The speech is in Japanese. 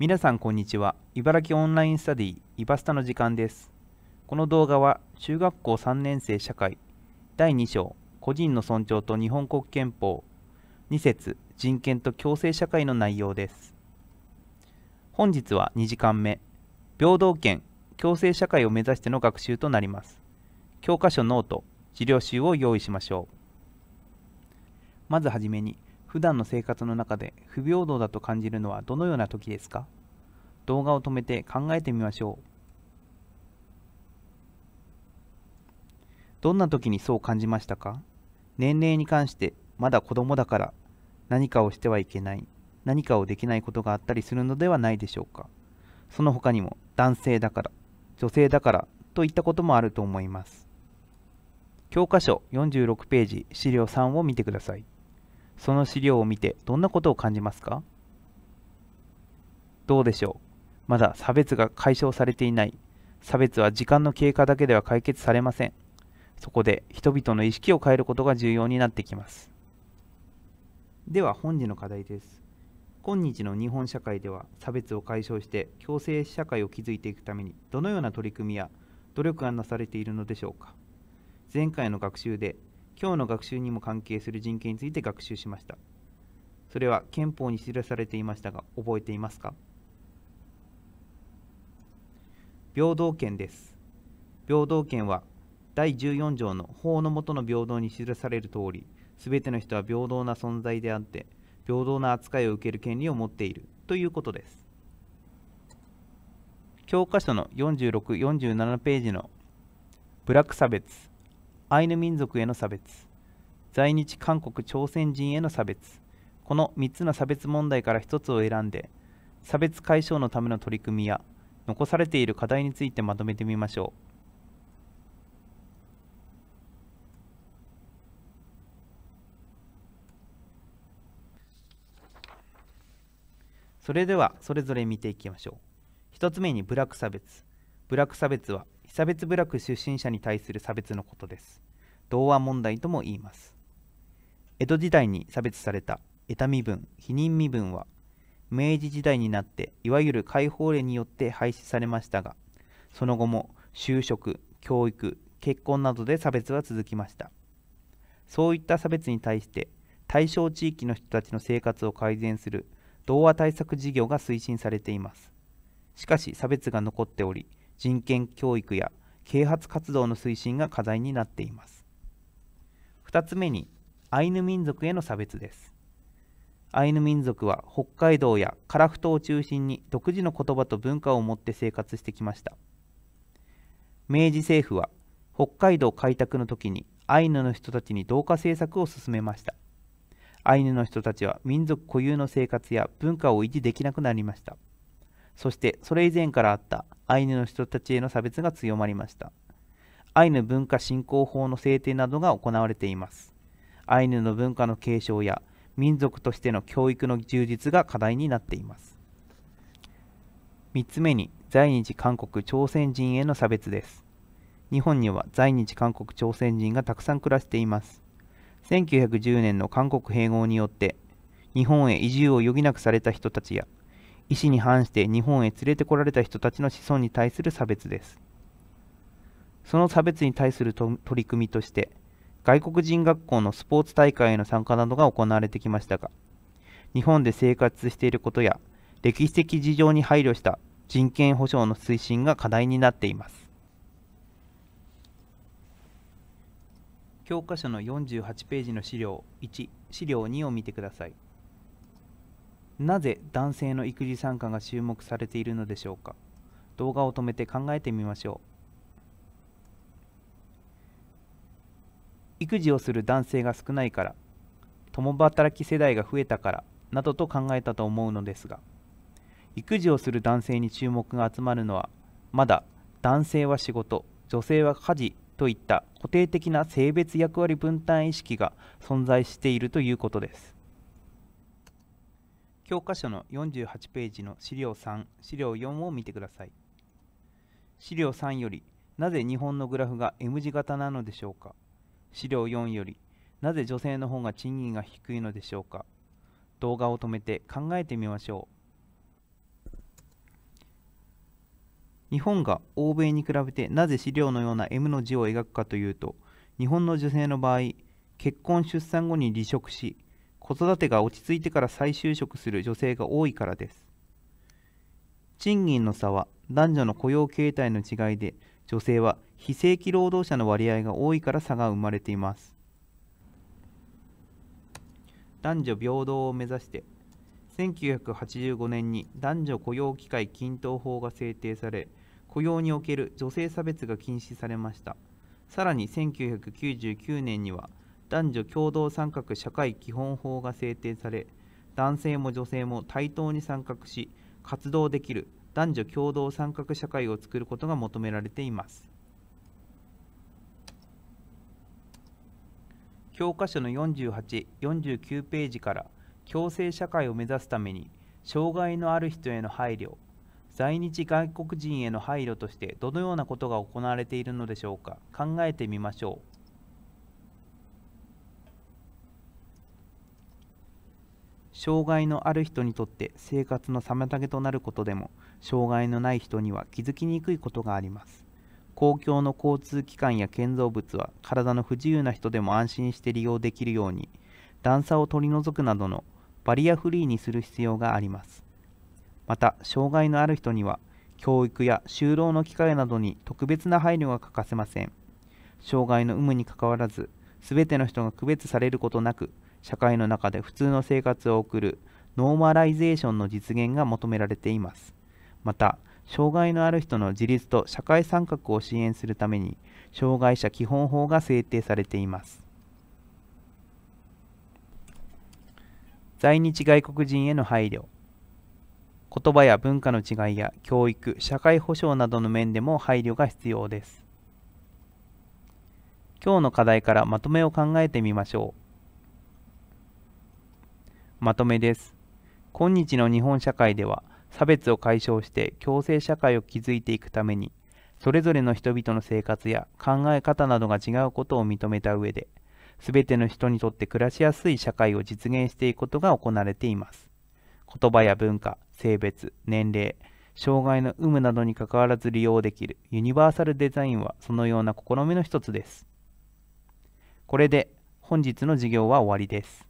皆さんこんにちは。茨城オンラインスタディ、イバスタの時間です。この動画は、中学校3年生社会、第2章、個人の尊重と日本国憲法、2節、人権と共生社会の内容です。本日は2時間目、平等権、共生社会を目指しての学習となります。教科書ノート、資料集を用意しましょう。まずはじめに、普段の生活の中で不平等だと感じるのはどのような時ですか動画を止めて考えてみましょう。どんな時にそう感じましたか年齢に関してまだ子供だから何かをしてはいけない何かをできないことがあったりするのではないでしょうかその他にも男性だから女性だからといったこともあると思います教科書46ページ資料3を見てくださいその資料を見てどんなことを感じますかどうでしょうまだ差別が解消されていない。差別は時間の経過だけでは解決されません。そこで人々の意識を変えることが重要になってきます。では本日の課題です。今日の日本社会では差別を解消して共生社会を築いていくためにどのような取り組みや努力がなされているのでしょうか前回の学習で今日の学習にも関係する人権について学習しましたそれは憲法に記されていましたが覚えていますか平等権です平等権は第14条の法の下の平等に記される通り全ての人は平等な存在であって平等な扱いを受ける権利を持っているということです教科書の4647ページの「ブラック差別アイヌ民族への差別在日韓国朝鮮人への差別この3つの差別問題から1つを選んで差別解消のための取り組みや残されている課題についてまとめてみましょう。それではそれぞれ見ていきましょう。1つ目に部落差別。部落差別は被差別部落出身者に対する差別のことです。童話問題とも言います。江戸時代に差別された得た身分、否認身分は、明治時代になっていわゆる解放令によって廃止されましたが、その後も就職、教育、結婚などで差別は続きました。そういった差別に対して、対象地域の人たちの生活を改善する童話対策事業が推進されています。しかし差別が残っており、人権教育や啓発活動の推進が課題になっています2つ目にアイヌ民族への差別ですアイヌ民族は北海道や樺太を中心に独自の言葉と文化を持って生活してきました明治政府は北海道開拓の時にアイヌの人たちに同化政策を進めましたアイヌの人たちは民族固有の生活や文化を維持できなくなりましたそしてそれ以前からあったアイヌの人たちへの差別が強まりました。アイヌ文化振興法の制定などが行われています。アイヌの文化の継承や民族としての教育の充実が課題になっています。3つ目に在日韓国朝鮮人への差別です。日本には在日韓国朝鮮人がたくさん暮らしています。1910年の韓国併合によって日本へ移住を余儀なくされた人たちや意思に反して日本へ連れてこられた人たちの子孫に対する差別ですその差別に対する取り組みとして外国人学校のスポーツ大会への参加などが行われてきましたが日本で生活していることや歴史的事情に配慮した人権保障の推進が課題になっています教科書の48ページの資料1資料2を見てください。なぜ男性の育児参加が注目されているのでしょうか動画を止めて考えてみましょう育児をする男性が少ないから共働き世代が増えたからなどと考えたと思うのですが育児をする男性に注目が集まるのはまだ男性は仕事女性は家事といった固定的な性別役割分担意識が存在しているということです教科書の48ページの資料3、資料4を見てください。資料3より、なぜ日本のグラフが M 字型なのでしょうか資料4より、なぜ女性の方が賃金が低いのでしょうか動画を止めて考えてみましょう。日本が欧米に比べてなぜ資料のような M の字を描くかというと、日本の女性の場合、結婚・出産後に離職し、子育てが落ち着いてから再就職する女性が多いからです。賃金の差は男女の雇用形態の違いで女性は非正規労働者の割合が多いから差が生まれています。男女平等を目指して1985年に男女雇用機会均等法が制定され雇用における女性差別が禁止されましたさらに1999年には男女共同参画社会基本法が制定され男性も女性も対等に参画し活動できる男女共同参画社会を作ることが求められています教科書の4849ページから共生社会を目指すために障害のある人への配慮在日外国人への配慮としてどのようなことが行われているのでしょうか考えてみましょう障害のある人にとって生活の妨げとなることでも障害のない人には気づきにくいことがあります公共の交通機関や建造物は体の不自由な人でも安心して利用できるように段差を取り除くなどのバリアフリーにする必要がありますまた障害のある人には教育や就労の機会などに特別な配慮が欠かせません障害の有無にかかわらず全ての人が区別されることなく社会の中で普通の生活を送るノーマライゼーションの実現が求められています。また、障害のある人の自立と社会参画を支援するために、障害者基本法が制定されています。在日外国人への配慮言葉や文化の違いや教育、社会保障などの面でも配慮が必要です。今日の課題からまとめを考えてみましょう。まとめです。今日の日本社会では、差別を解消して共生社会を築いていくために、それぞれの人々の生活や考え方などが違うことを認めた上で、すべての人にとって暮らしやすい社会を実現していくことが行われています。言葉や文化、性別、年齢、障害の有無などにかかわらず利用できるユニバーサルデザインはそのような試みの一つです。これで本日の授業は終わりです。